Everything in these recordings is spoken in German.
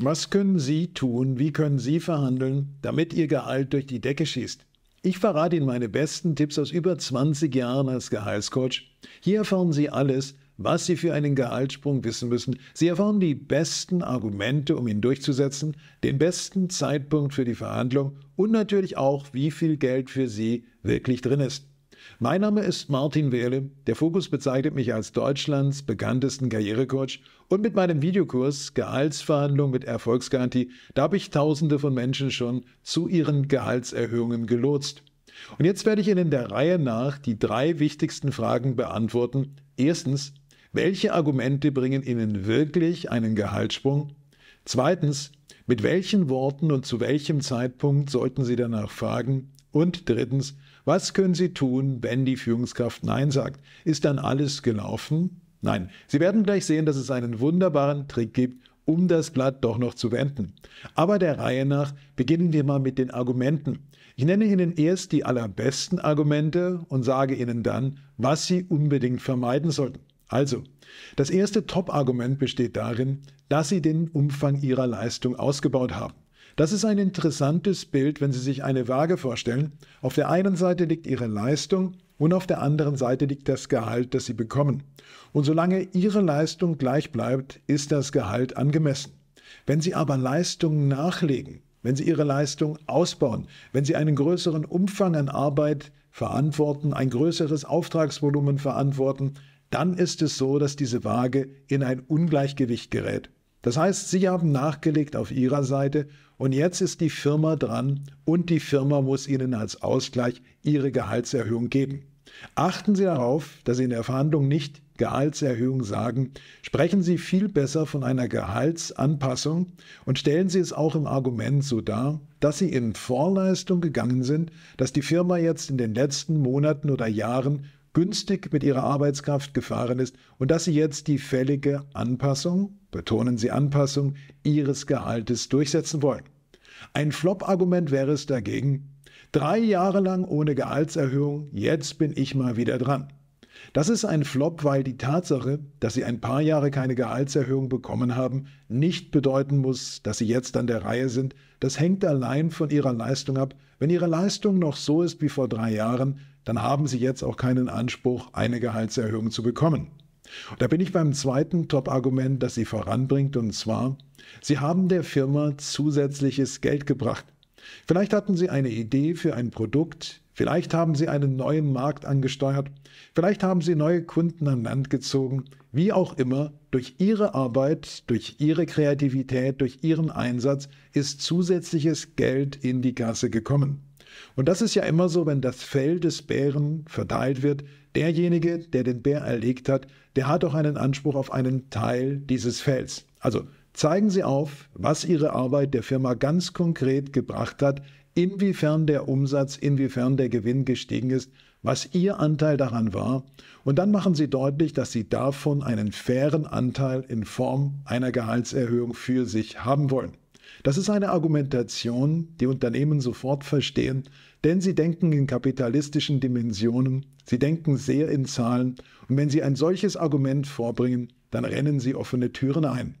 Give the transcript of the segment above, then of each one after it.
Was können Sie tun, wie können Sie verhandeln, damit Ihr Gehalt durch die Decke schießt? Ich verrate Ihnen meine besten Tipps aus über 20 Jahren als Gehaltscoach. Hier erfahren Sie alles, was Sie für einen Gehaltssprung wissen müssen. Sie erfahren die besten Argumente, um ihn durchzusetzen, den besten Zeitpunkt für die Verhandlung und natürlich auch, wie viel Geld für Sie wirklich drin ist. Mein Name ist Martin Wehle. Der Fokus bezeichnet mich als Deutschlands bekanntesten Karrierecoach und mit meinem Videokurs Gehaltsverhandlung mit Erfolgsgarantie, da habe ich Tausende von Menschen schon zu ihren Gehaltserhöhungen gelotst. Und jetzt werde ich Ihnen der Reihe nach die drei wichtigsten Fragen beantworten. Erstens, welche Argumente bringen Ihnen wirklich einen Gehaltssprung? Zweitens, mit welchen Worten und zu welchem Zeitpunkt sollten Sie danach fragen? Und drittens, was können Sie tun, wenn die Führungskraft Nein sagt? Ist dann alles gelaufen? Nein, Sie werden gleich sehen, dass es einen wunderbaren Trick gibt, um das Blatt doch noch zu wenden. Aber der Reihe nach beginnen wir mal mit den Argumenten. Ich nenne Ihnen erst die allerbesten Argumente und sage Ihnen dann, was Sie unbedingt vermeiden sollten. Also, das erste Top-Argument besteht darin, dass Sie den Umfang Ihrer Leistung ausgebaut haben. Das ist ein interessantes Bild, wenn Sie sich eine Waage vorstellen. Auf der einen Seite liegt Ihre Leistung und auf der anderen Seite liegt das Gehalt, das Sie bekommen. Und solange Ihre Leistung gleich bleibt, ist das Gehalt angemessen. Wenn Sie aber Leistungen nachlegen, wenn Sie Ihre Leistung ausbauen, wenn Sie einen größeren Umfang an Arbeit verantworten, ein größeres Auftragsvolumen verantworten, dann ist es so, dass diese Waage in ein Ungleichgewicht gerät. Das heißt, Sie haben nachgelegt auf Ihrer Seite und jetzt ist die Firma dran und die Firma muss Ihnen als Ausgleich Ihre Gehaltserhöhung geben. Achten Sie darauf, dass Sie in der Verhandlung nicht Gehaltserhöhung sagen. Sprechen Sie viel besser von einer Gehaltsanpassung und stellen Sie es auch im Argument so dar, dass Sie in Vorleistung gegangen sind, dass die Firma jetzt in den letzten Monaten oder Jahren günstig mit ihrer Arbeitskraft gefahren ist und dass Sie jetzt die fällige Anpassung betonen sie Anpassung, ihres Gehaltes durchsetzen wollen. Ein Flop-Argument wäre es dagegen, drei Jahre lang ohne Gehaltserhöhung, jetzt bin ich mal wieder dran. Das ist ein Flop, weil die Tatsache, dass sie ein paar Jahre keine Gehaltserhöhung bekommen haben, nicht bedeuten muss, dass sie jetzt an der Reihe sind. Das hängt allein von ihrer Leistung ab. Wenn ihre Leistung noch so ist wie vor drei Jahren, dann haben sie jetzt auch keinen Anspruch, eine Gehaltserhöhung zu bekommen. Und da bin ich beim zweiten Top-Argument, das sie voranbringt, und zwar, sie haben der Firma zusätzliches Geld gebracht. Vielleicht hatten sie eine Idee für ein Produkt, vielleicht haben sie einen neuen Markt angesteuert, vielleicht haben sie neue Kunden an Land gezogen, wie auch immer, durch ihre Arbeit, durch ihre Kreativität, durch ihren Einsatz ist zusätzliches Geld in die Kasse gekommen. Und das ist ja immer so, wenn das Fell des Bären verteilt wird, derjenige, der den Bär erlegt hat, der hat auch einen Anspruch auf einen Teil dieses Fells. Also zeigen Sie auf, was Ihre Arbeit der Firma ganz konkret gebracht hat, inwiefern der Umsatz, inwiefern der Gewinn gestiegen ist, was Ihr Anteil daran war, und dann machen Sie deutlich, dass Sie davon einen fairen Anteil in Form einer Gehaltserhöhung für sich haben wollen. Das ist eine Argumentation, die Unternehmen sofort verstehen, denn sie denken in kapitalistischen Dimensionen, sie denken sehr in Zahlen und wenn sie ein solches Argument vorbringen, dann rennen sie offene Türen ein.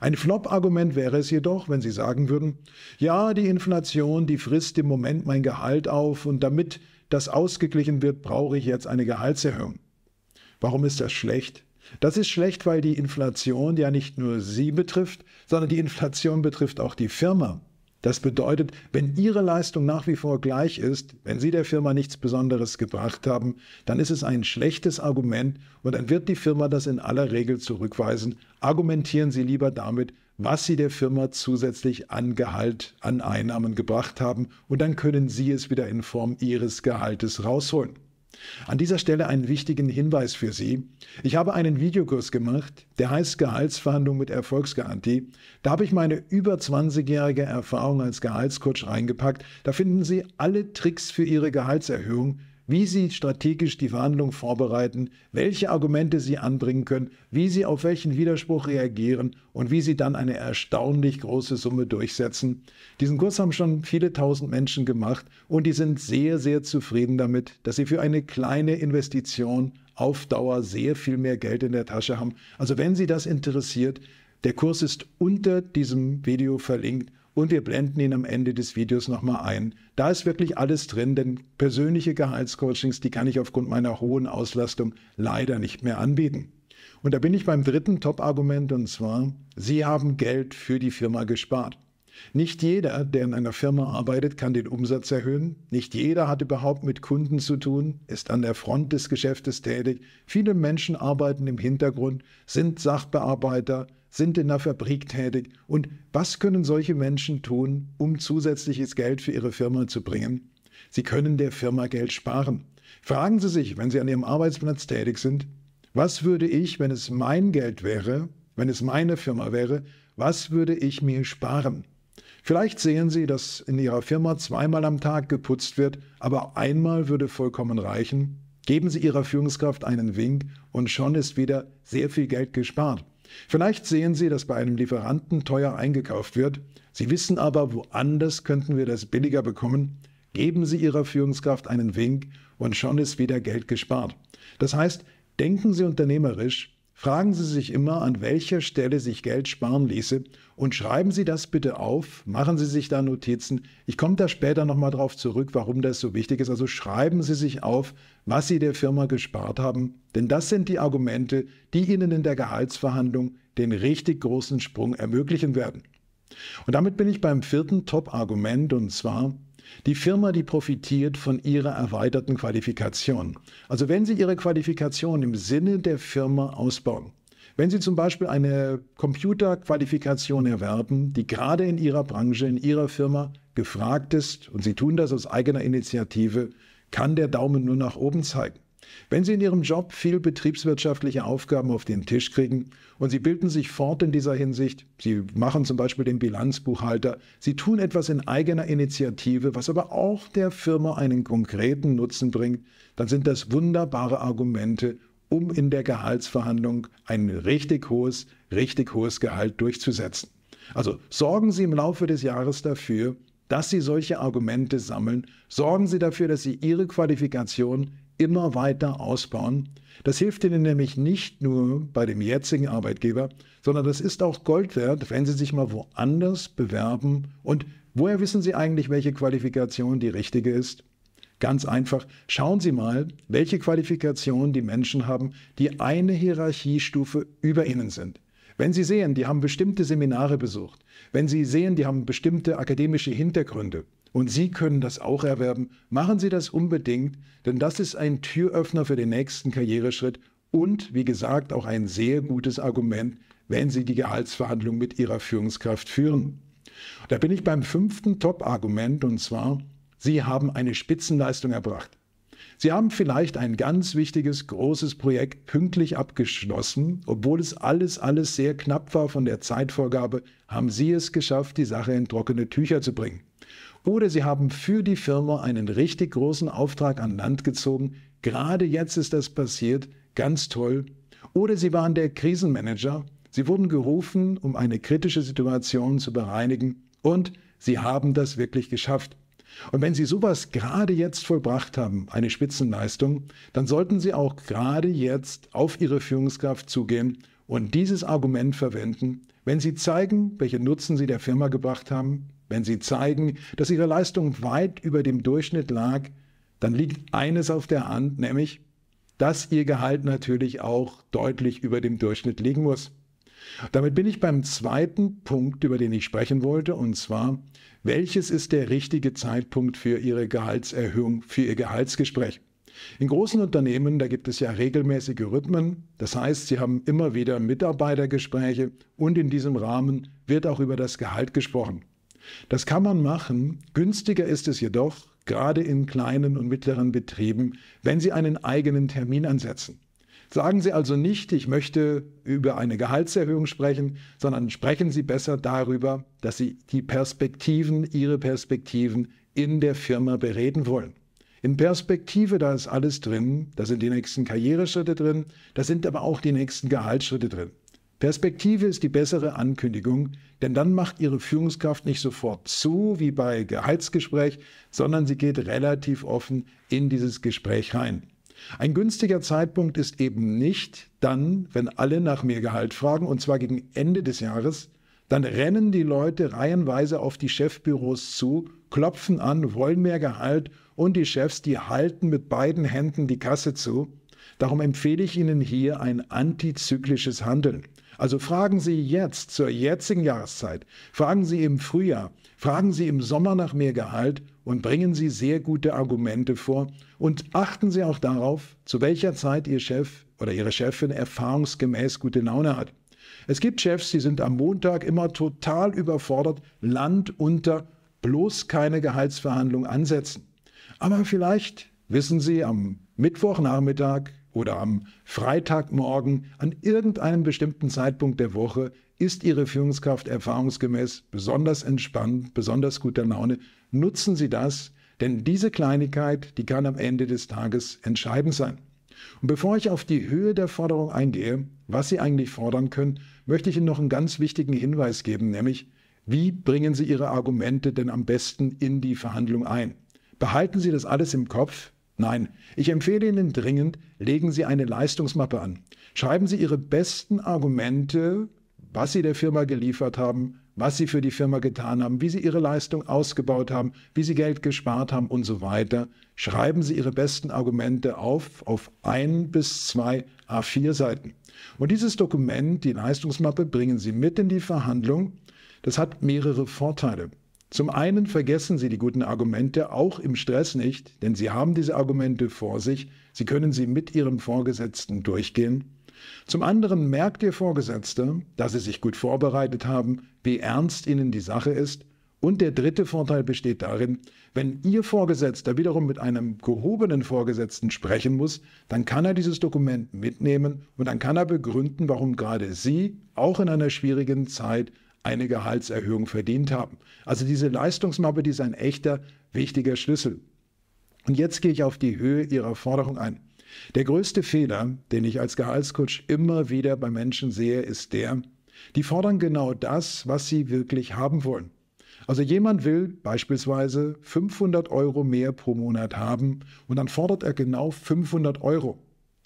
Ein Flop-Argument wäre es jedoch, wenn Sie sagen würden, ja, die Inflation, die frisst im Moment mein Gehalt auf und damit das ausgeglichen wird, brauche ich jetzt eine Gehaltserhöhung. Warum ist das schlecht? Das ist schlecht, weil die Inflation ja nicht nur Sie betrifft, sondern die Inflation betrifft auch die Firma. Das bedeutet, wenn Ihre Leistung nach wie vor gleich ist, wenn Sie der Firma nichts Besonderes gebracht haben, dann ist es ein schlechtes Argument und dann wird die Firma das in aller Regel zurückweisen. Argumentieren Sie lieber damit, was Sie der Firma zusätzlich an Gehalt, an Einnahmen gebracht haben und dann können Sie es wieder in Form Ihres Gehaltes rausholen. An dieser Stelle einen wichtigen Hinweis für Sie. Ich habe einen Videokurs gemacht, der heißt Gehaltsverhandlung mit Erfolgsgarantie. Da habe ich meine über 20-jährige Erfahrung als Gehaltscoach reingepackt. Da finden Sie alle Tricks für Ihre Gehaltserhöhung, wie Sie strategisch die Verhandlung vorbereiten, welche Argumente Sie anbringen können, wie Sie auf welchen Widerspruch reagieren und wie Sie dann eine erstaunlich große Summe durchsetzen. Diesen Kurs haben schon viele tausend Menschen gemacht und die sind sehr, sehr zufrieden damit, dass sie für eine kleine Investition auf Dauer sehr viel mehr Geld in der Tasche haben. Also wenn Sie das interessiert, der Kurs ist unter diesem Video verlinkt und wir blenden ihn am Ende des Videos nochmal ein. Da ist wirklich alles drin, denn persönliche Gehaltscoachings, die kann ich aufgrund meiner hohen Auslastung leider nicht mehr anbieten. Und da bin ich beim dritten Top-Argument und zwar, Sie haben Geld für die Firma gespart. Nicht jeder, der in einer Firma arbeitet, kann den Umsatz erhöhen. Nicht jeder hat überhaupt mit Kunden zu tun, ist an der Front des Geschäftes tätig. Viele Menschen arbeiten im Hintergrund, sind Sachbearbeiter, sind in der Fabrik tätig und was können solche Menschen tun, um zusätzliches Geld für ihre Firma zu bringen? Sie können der Firma Geld sparen. Fragen Sie sich, wenn Sie an Ihrem Arbeitsplatz tätig sind, was würde ich, wenn es mein Geld wäre, wenn es meine Firma wäre, was würde ich mir sparen? Vielleicht sehen Sie, dass in Ihrer Firma zweimal am Tag geputzt wird, aber einmal würde vollkommen reichen. Geben Sie Ihrer Führungskraft einen Wink und schon ist wieder sehr viel Geld gespart. Vielleicht sehen Sie, dass bei einem Lieferanten teuer eingekauft wird. Sie wissen aber, woanders könnten wir das billiger bekommen. Geben Sie Ihrer Führungskraft einen Wink und schon ist wieder Geld gespart. Das heißt, denken Sie unternehmerisch, Fragen Sie sich immer, an welcher Stelle sich Geld sparen ließe und schreiben Sie das bitte auf, machen Sie sich da Notizen. Ich komme da später nochmal drauf zurück, warum das so wichtig ist. Also schreiben Sie sich auf, was Sie der Firma gespart haben, denn das sind die Argumente, die Ihnen in der Gehaltsverhandlung den richtig großen Sprung ermöglichen werden. Und damit bin ich beim vierten Top-Argument und zwar, die Firma, die profitiert von ihrer erweiterten Qualifikation. Also wenn Sie Ihre Qualifikation im Sinne der Firma ausbauen, wenn Sie zum Beispiel eine Computerqualifikation erwerben, die gerade in Ihrer Branche, in Ihrer Firma gefragt ist, und Sie tun das aus eigener Initiative, kann der Daumen nur nach oben zeigen. Wenn Sie in Ihrem Job viel betriebswirtschaftliche Aufgaben auf den Tisch kriegen und Sie bilden sich fort in dieser Hinsicht, Sie machen zum Beispiel den Bilanzbuchhalter, Sie tun etwas in eigener Initiative, was aber auch der Firma einen konkreten Nutzen bringt, dann sind das wunderbare Argumente, um in der Gehaltsverhandlung ein richtig hohes, richtig hohes Gehalt durchzusetzen. Also sorgen Sie im Laufe des Jahres dafür, dass Sie solche Argumente sammeln, sorgen Sie dafür, dass Sie Ihre Qualifikation immer weiter ausbauen. Das hilft Ihnen nämlich nicht nur bei dem jetzigen Arbeitgeber, sondern das ist auch Gold wert, wenn Sie sich mal woanders bewerben. Und woher wissen Sie eigentlich, welche Qualifikation die richtige ist? Ganz einfach, schauen Sie mal, welche Qualifikationen die Menschen haben, die eine Hierarchiestufe über Ihnen sind. Wenn Sie sehen, die haben bestimmte Seminare besucht, wenn Sie sehen, die haben bestimmte akademische Hintergründe, und Sie können das auch erwerben. Machen Sie das unbedingt, denn das ist ein Türöffner für den nächsten Karriereschritt und, wie gesagt, auch ein sehr gutes Argument, wenn Sie die Gehaltsverhandlung mit Ihrer Führungskraft führen. Da bin ich beim fünften Top-Argument und zwar, Sie haben eine Spitzenleistung erbracht. Sie haben vielleicht ein ganz wichtiges, großes Projekt pünktlich abgeschlossen. Obwohl es alles, alles sehr knapp war von der Zeitvorgabe, haben Sie es geschafft, die Sache in trockene Tücher zu bringen oder sie haben für die Firma einen richtig großen Auftrag an Land gezogen. Gerade jetzt ist das passiert, ganz toll. Oder sie waren der Krisenmanager. Sie wurden gerufen, um eine kritische Situation zu bereinigen und sie haben das wirklich geschafft. Und wenn Sie sowas gerade jetzt vollbracht haben, eine Spitzenleistung, dann sollten Sie auch gerade jetzt auf Ihre Führungskraft zugehen und dieses Argument verwenden, wenn Sie zeigen, welche Nutzen Sie der Firma gebracht haben, wenn Sie zeigen, dass Ihre Leistung weit über dem Durchschnitt lag, dann liegt eines auf der Hand, nämlich, dass Ihr Gehalt natürlich auch deutlich über dem Durchschnitt liegen muss. Damit bin ich beim zweiten Punkt, über den ich sprechen wollte, und zwar, welches ist der richtige Zeitpunkt für Ihre Gehaltserhöhung, für Ihr Gehaltsgespräch? In großen Unternehmen, da gibt es ja regelmäßige Rhythmen. Das heißt, sie haben immer wieder Mitarbeitergespräche und in diesem Rahmen wird auch über das Gehalt gesprochen. Das kann man machen. Günstiger ist es jedoch, gerade in kleinen und mittleren Betrieben, wenn Sie einen eigenen Termin ansetzen. Sagen Sie also nicht, ich möchte über eine Gehaltserhöhung sprechen, sondern sprechen Sie besser darüber, dass Sie die Perspektiven, Ihre Perspektiven in der Firma bereden wollen in Perspektive, da ist alles drin. Da sind die nächsten Karriereschritte drin. Da sind aber auch die nächsten Gehaltsschritte drin. Perspektive ist die bessere Ankündigung, denn dann macht Ihre Führungskraft nicht sofort zu wie bei Gehaltsgespräch, sondern sie geht relativ offen in dieses Gespräch rein. Ein günstiger Zeitpunkt ist eben nicht dann, wenn alle nach mehr Gehalt fragen, und zwar gegen Ende des Jahres, dann rennen die Leute reihenweise auf die Chefbüros zu, klopfen an, wollen mehr Gehalt und die Chefs, die halten mit beiden Händen die Kasse zu. Darum empfehle ich Ihnen hier ein antizyklisches Handeln. Also fragen Sie jetzt zur jetzigen Jahreszeit, fragen Sie im Frühjahr, fragen Sie im Sommer nach mehr Gehalt und bringen Sie sehr gute Argumente vor und achten Sie auch darauf, zu welcher Zeit Ihr Chef oder Ihre Chefin erfahrungsgemäß gute Laune hat. Es gibt Chefs, die sind am Montag immer total überfordert, Land unter, bloß keine Gehaltsverhandlung ansetzen. Aber vielleicht wissen Sie am Mittwochnachmittag oder am Freitagmorgen an irgendeinem bestimmten Zeitpunkt der Woche ist Ihre Führungskraft erfahrungsgemäß besonders entspannt, besonders guter Laune. Nutzen Sie das, denn diese Kleinigkeit, die kann am Ende des Tages entscheidend sein. Und bevor ich auf die Höhe der Forderung eingehe, was Sie eigentlich fordern können, möchte ich Ihnen noch einen ganz wichtigen Hinweis geben, nämlich, wie bringen Sie Ihre Argumente denn am besten in die Verhandlung ein? Behalten Sie das alles im Kopf? Nein, ich empfehle Ihnen dringend, legen Sie eine Leistungsmappe an. Schreiben Sie Ihre besten Argumente, was Sie der Firma geliefert haben, was Sie für die Firma getan haben, wie Sie Ihre Leistung ausgebaut haben, wie Sie Geld gespart haben und so weiter. Schreiben Sie Ihre besten Argumente auf, auf ein bis zwei A4 Seiten. Und dieses Dokument, die Leistungsmappe, bringen Sie mit in die Verhandlung. Das hat mehrere Vorteile. Zum einen vergessen Sie die guten Argumente auch im Stress nicht, denn Sie haben diese Argumente vor sich, Sie können sie mit Ihrem Vorgesetzten durchgehen. Zum anderen merkt Ihr Vorgesetzter, dass Sie sich gut vorbereitet haben, wie ernst Ihnen die Sache ist. Und der dritte Vorteil besteht darin, wenn Ihr Vorgesetzter wiederum mit einem gehobenen Vorgesetzten sprechen muss, dann kann er dieses Dokument mitnehmen und dann kann er begründen, warum gerade Sie auch in einer schwierigen Zeit eine Gehaltserhöhung verdient haben. Also diese Leistungsmappe, die ist ein echter, wichtiger Schlüssel. Und jetzt gehe ich auf die Höhe Ihrer Forderung ein. Der größte Fehler, den ich als Gehaltscoach immer wieder bei Menschen sehe, ist der, die fordern genau das, was sie wirklich haben wollen. Also jemand will beispielsweise 500 Euro mehr pro Monat haben und dann fordert er genau 500 Euro.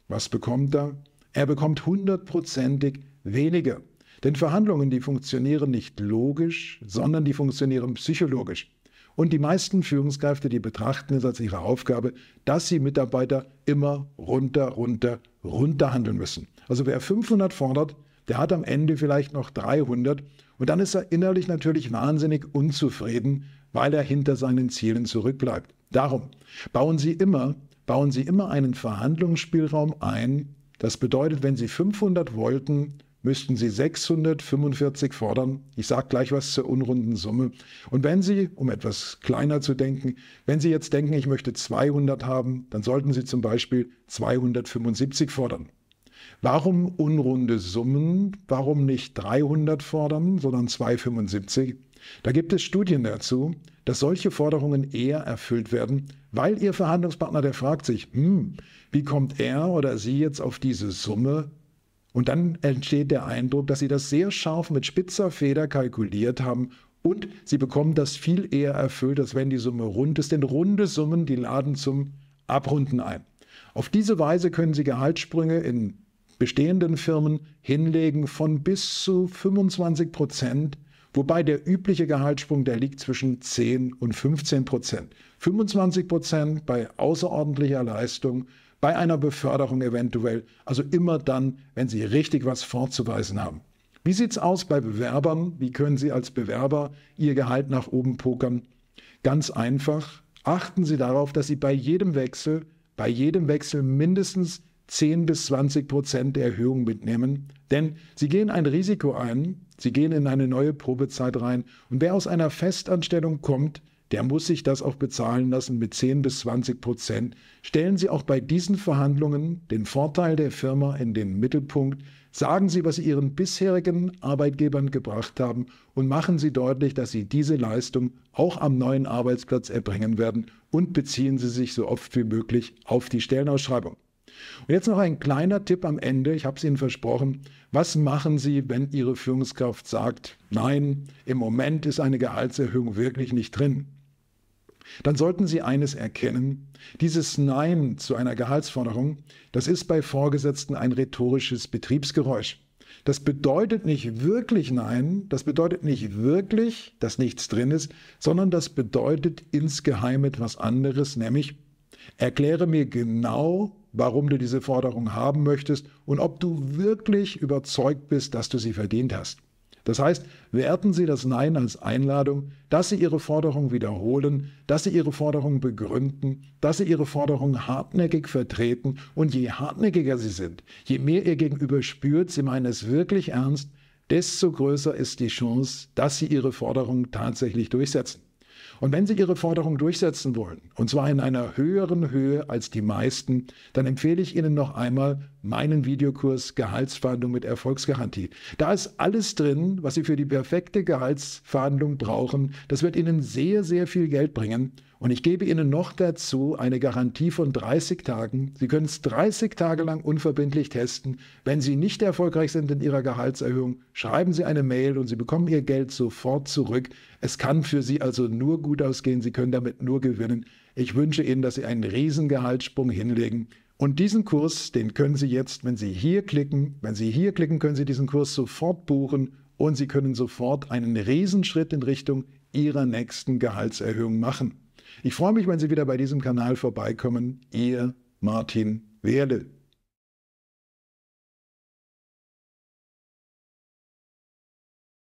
Was bekommt er? Er bekommt hundertprozentig weniger. Denn Verhandlungen, die funktionieren nicht logisch, sondern die funktionieren psychologisch. Und die meisten Führungskräfte, die betrachten es als ihre Aufgabe, dass sie Mitarbeiter immer runter, runter, runter handeln müssen. Also wer 500 fordert, der hat am Ende vielleicht noch 300 und dann ist er innerlich natürlich wahnsinnig unzufrieden, weil er hinter seinen Zielen zurückbleibt. Darum bauen Sie immer, bauen Sie immer einen Verhandlungsspielraum ein. Das bedeutet, wenn Sie 500 wollten, müssten Sie 645 fordern. Ich sage gleich was zur unrunden Summe. Und wenn Sie, um etwas kleiner zu denken, wenn Sie jetzt denken, ich möchte 200 haben, dann sollten Sie zum Beispiel 275 fordern. Warum unrunde Summen? Warum nicht 300 fordern, sondern 275? Da gibt es Studien dazu, dass solche Forderungen eher erfüllt werden, weil Ihr Verhandlungspartner, der fragt sich, hm, wie kommt er oder sie jetzt auf diese Summe? Und dann entsteht der Eindruck, dass sie das sehr scharf mit spitzer Feder kalkuliert haben und sie bekommen das viel eher erfüllt, als wenn die Summe rund ist, denn runde Summen, die laden zum Abrunden ein. Auf diese Weise können sie Gehaltssprünge in bestehenden Firmen hinlegen von bis zu 25 Prozent, wobei der übliche Gehaltssprung, der liegt zwischen 10 und 15 Prozent. 25 Prozent bei außerordentlicher Leistung bei einer Beförderung eventuell, also immer dann, wenn Sie richtig was vorzuweisen haben. Wie sieht es aus bei Bewerbern? Wie können Sie als Bewerber Ihr Gehalt nach oben pokern? Ganz einfach. Achten Sie darauf, dass Sie bei jedem Wechsel, bei jedem Wechsel mindestens 10 bis 20 Prozent der Erhöhung mitnehmen. Denn Sie gehen ein Risiko ein, Sie gehen in eine neue Probezeit rein. Und wer aus einer Festanstellung kommt, der muss sich das auch bezahlen lassen mit 10 bis 20 Prozent. Stellen Sie auch bei diesen Verhandlungen den Vorteil der Firma in den Mittelpunkt. Sagen Sie, was Sie Ihren bisherigen Arbeitgebern gebracht haben und machen Sie deutlich, dass Sie diese Leistung auch am neuen Arbeitsplatz erbringen werden und beziehen Sie sich so oft wie möglich auf die Stellenausschreibung. Und jetzt noch ein kleiner Tipp am Ende, ich habe es Ihnen versprochen. Was machen Sie, wenn Ihre Führungskraft sagt, nein, im Moment ist eine Gehaltserhöhung wirklich nicht drin? dann sollten Sie eines erkennen, dieses Nein zu einer Gehaltsforderung, das ist bei Vorgesetzten ein rhetorisches Betriebsgeräusch. Das bedeutet nicht wirklich Nein, das bedeutet nicht wirklich, dass nichts drin ist, sondern das bedeutet insgeheim etwas anderes, nämlich erkläre mir genau, warum du diese Forderung haben möchtest und ob du wirklich überzeugt bist, dass du sie verdient hast. Das heißt, werten Sie das Nein als Einladung, dass Sie Ihre Forderung wiederholen, dass Sie Ihre Forderung begründen, dass Sie Ihre Forderung hartnäckig vertreten und je hartnäckiger Sie sind, je mehr Ihr Gegenüber spürt, Sie meinen es wirklich ernst, desto größer ist die Chance, dass Sie Ihre Forderung tatsächlich durchsetzen. Und wenn Sie Ihre Forderung durchsetzen wollen, und zwar in einer höheren Höhe als die meisten, dann empfehle ich Ihnen noch einmal meinen Videokurs Gehaltsverhandlung mit Erfolgsgarantie. Da ist alles drin, was Sie für die perfekte Gehaltsverhandlung brauchen. Das wird Ihnen sehr, sehr viel Geld bringen. Und ich gebe Ihnen noch dazu eine Garantie von 30 Tagen. Sie können es 30 Tage lang unverbindlich testen. Wenn Sie nicht erfolgreich sind in Ihrer Gehaltserhöhung, schreiben Sie eine Mail und Sie bekommen Ihr Geld sofort zurück. Es kann für Sie also nur gut ausgehen. Sie können damit nur gewinnen. Ich wünsche Ihnen, dass Sie einen riesen Gehaltssprung hinlegen. Und diesen Kurs, den können Sie jetzt, wenn Sie hier klicken, wenn Sie hier klicken, können Sie diesen Kurs sofort buchen und Sie können sofort einen Riesenschritt in Richtung Ihrer nächsten Gehaltserhöhung machen. Ich freue mich, wenn Sie wieder bei diesem Kanal vorbeikommen. Ihr Martin Wehrle.